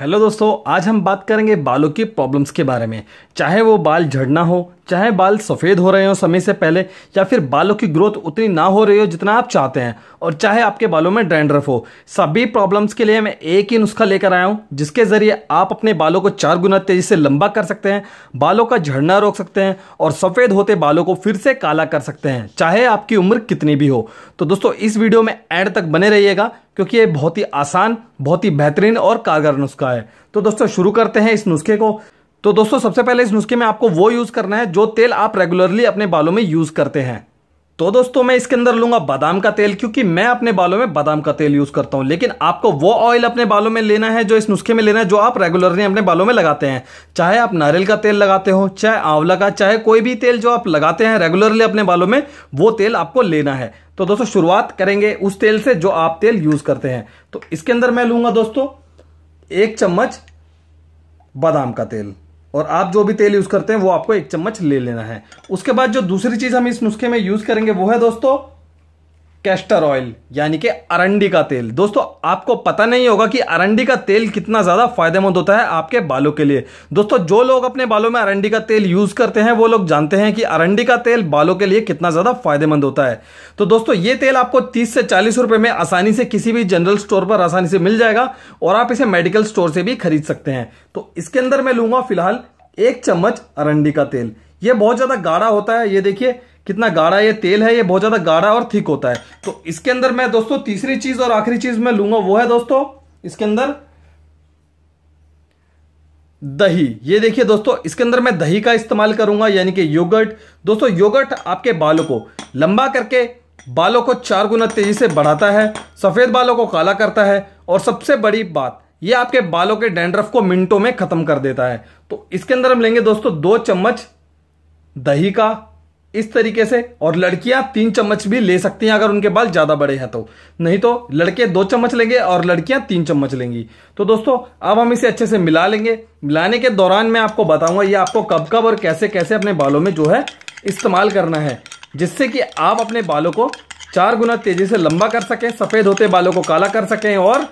hello दोस्तों आज हम बात करेंगे बालों की प्रॉब्लम्स के बारे में चाहे वो बाल झड़ना हो चाहे बाल सफ़ेद हो रहे हो समय से पहले या फिर बालों की ग्रोथ उतनी ना हो रही हो जितना आप चाहते हैं और चाहे आपके बालों में डैंड्रफ हो सभी प्रॉब्लम्स के लिए मैं एक ही नुस्खा लेकर आया हूँ जिसके ज़रिए आप अपने बालों को चार गुना तेज़ी से लंबा कर सकते हैं बालों का झड़ना रोक सकते हैं और सफ़ेद होते बालों को फिर से काला कर सकते हैं चाहे आपकी उम्र कितनी भी हो तो दोस्तों इस वीडियो में एंड तक बने रहिएगा क्योंकि ये बहुत ही आसान बहुत ही बेहतरीन और कारगर नुस्खा है तो दोस्तों शुरू करते हैं इस नुस्खे को तो दोस्तों सबसे पहले इस नुस्खे में आपको वो यूज़ करना है जो तेल आप रेगुलरली अपने बालों में यूज़ करते हैं तो दोस्तों मैं इसके अंदर लूंगा बादाम का तेल क्योंकि मैं अपने बालों में बादाम का तेल यूज़ करता हूं लेकिन आपको वो ऑयल अपने बालों में लेना है जो इस नुस्खे में लेना है जो आप रेगुलरली अपने बालों में लगाते हैं चाहे आप नारियल का तेल लगाते हो चाहे आंवला का चाहे कोई भी तेल जो आप लगाते हैं रेगुलरली अपने बालों में वो तेल आपको लेना है तो दोस्तों शुरुआत करेंगे उस तेल से जो आप तेल यूज़ करते हैं तो इसके अंदर मैं लूंगा दोस्तों एक चम्मच बादाम का तेल और आप जो भी तेल यूज़ करते हैं वो आपको एक चम्मच ले लेना है उसके बाद जो दूसरी चीज़ हम इस नुस्खे में यूज़ करेंगे वो है दोस्तों कैस्टर ऑयल यानी कि अरंडी का तेल दोस्तों आपको पता नहीं होगा कि अरंडी का तेल कितना ज़्यादा फायदेमंद होता है आपके बालों के लिए दोस्तों जो लोग अपने बालों में अरंडी का तेल यूज़ करते हैं वो लोग जानते हैं कि अरंडी का तेल बालों के लिए कितना ज़्यादा फायदेमंद होता है तो दोस्तों ये तेल आपको तीस से चालीस रुपये में आसानी से किसी भी जनरल स्टोर पर आसानी से मिल जाएगा और आप इसे मेडिकल स्टोर से भी खरीद सकते हैं तो इसके अंदर मैं लूँगा फिलहाल एक चम्मच अरंडी का तेल ये बहुत ज़्यादा गाढ़ा होता है ये देखिए कितना गाढ़ा ये तेल है ये बहुत ज़्यादा गाढ़ा और थिक होता है तो इसके अंदर मैं दोस्तों तीसरी चीज़ और आखिरी चीज़ मैं लूंगा वो है दोस्तों इसके अंदर दही ये देखिए दोस्तों इसके अंदर मैं दही का इस्तेमाल करूंगा यानी कि योगर्ट दोस्तों योगर्ट आपके बालों को लंबा करके बालों को चार गुना तेजी से बढ़ाता है सफ़ेद बालों को काला करता है और सबसे बड़ी बात ये आपके बालों के डेंड्रफ को मिनटों में ख़त्म कर देता है तो इसके अंदर हम लेंगे दोस्तों दो चम्मच दही का इस तरीके से और लड़कियां तीन चम्मच भी ले सकती हैं अगर उनके बाल ज़्यादा बड़े हैं तो नहीं तो लड़के दो चम्मच लेंगे और लड़कियां तीन चम्मच लेंगी तो दोस्तों अब हम इसे अच्छे से मिला लेंगे मिलाने के दौरान मैं आपको बताऊंगा ये आपको कब कब और कैसे कैसे अपने बालों में जो है इस्तेमाल करना है जिससे कि आप अपने बालों को चार गुना तेजी से लंबा कर सकें सफ़ेद होते बालों को काला कर सकें और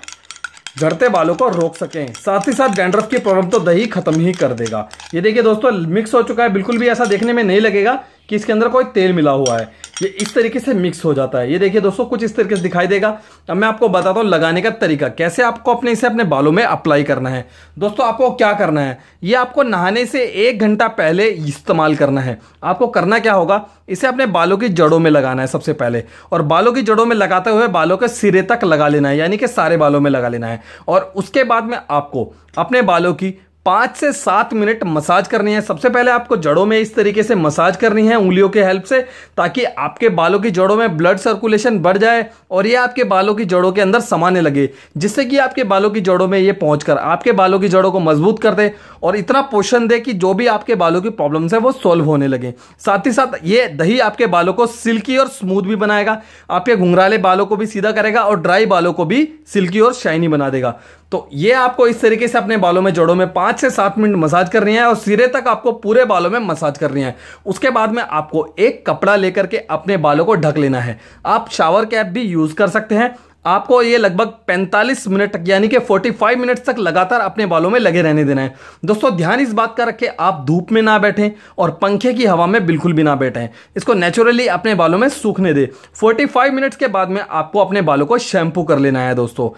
झड़ते बालों को रोक सकें साथ ही साथ डेंड्रफ की प्रॉब्लम तो दही खत्म ही कर देगा ये देखिए दोस्तों मिक्स हो चुका है बिल्कुल भी ऐसा देखने में नहीं लगेगा कि इसके अंदर कोई तेल मिला हुआ है ये इस तरीके से मिक्स हो जाता है ये देखिए दोस्तों कुछ इस तरीके से दिखाई देगा अब मैं आपको बताता हूँ लगाने का तरीका कैसे आपको अपने इसे अपने बालों में अप्लाई करना है दोस्तों आपको क्या करना है ये आपको नहाने से एक घंटा पहले इस्तेमाल करना है आपको करना क्या होगा इसे अपने बालों की जड़ों में लगाना है सबसे पहले और बालों की जड़ों में लगाते हुए बालों के सिरे तक लगा लेना है यानी कि सारे बालों में लगा लेना है और उसके बाद में आपको अपने बालों की पाँच से सात मिनट मसाज करनी है सबसे पहले आपको जड़ों में इस तरीके से मसाज करनी है उंगलियों के हेल्प से ताकि आपके बालों की जड़ों में ब्लड सर्कुलेशन बढ़ जाए और ये आपके बालों की जड़ों के अंदर समाने लगे जिससे कि आपके बालों की जड़ों में ये पहुँच आपके बालों की जड़ों को मजबूत कर दे और इतना पोषण दे कि जो भी आपके बालों की प्रॉब्लम्स है वो सॉल्व होने लगे साथ ही साथ ये दही आपके बालों को सिल्की और स्मूथ भी बनाएगा आपके घुंघराले बालों को भी सीधा करेगा और ड्राई बालों को भी सिल्की और शाइनी बना देगा तो ये आपको इस तरीके से अपने बालों में जड़ों में पांच से सात मिनट मसाज करनी है और सिरे तक आपको पूरे बालों में मसाज करनी है उसके बाद में आपको एक कपड़ा लेकर के अपने बालों को ढक लेना है आप शावर कैप भी यूज़ कर सकते हैं आपको ये लगभग 45 मिनट तक यानी कि 45 मिनट तक लगातार अपने बालों में लगे रहने देना है दोस्तों ध्यान इस बात का रखें आप धूप में ना बैठें और पंखे की हवा में बिल्कुल भी ना बैठें इसको नेचुरली अपने बालों में सूखने दें 45 मिनट्स के बाद में आपको अपने बालों को शैम्पू कर लेना है दोस्तों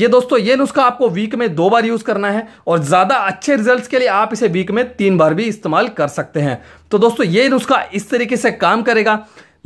ये दोस्तों ये नुस्खा आपको वीक में दो बार यूज़ करना है और ज़्यादा अच्छे रिजल्ट के लिए आप इसे वीक में तीन बार भी इस्तेमाल कर सकते हैं तो दोस्तों ये नुस्खा इस तरीके से काम करेगा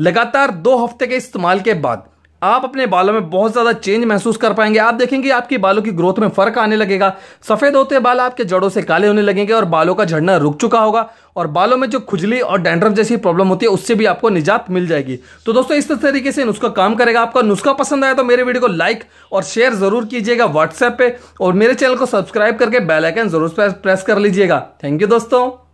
लगातार दो हफ्ते के इस्तेमाल के बाद आप अपने बालों में बहुत ज़्यादा चेंज महसूस कर पाएंगे आप देखेंगे आपके बालों की ग्रोथ में फ़र्क आने लगेगा सफ़ेद होते बाल आपके जड़ों से काले होने लगेंगे और बालों का झड़ना रुक चुका होगा और बालों में जो खुजली और डेंड्रफ जैसी प्रॉब्लम होती है उससे भी आपको निजात मिल जाएगी तो दोस्तों इस तरीके से नुस्खा काम करेगा आपका नुस्खा पसंद आया तो मेरे वीडियो को लाइक और शेयर ज़रूर कीजिएगा व्हाट्सएप पर और मेरे चैनल को सब्सक्राइब करके बेलाइकन ज़रूर प्रेस कर लीजिएगा थैंक यू दोस्तों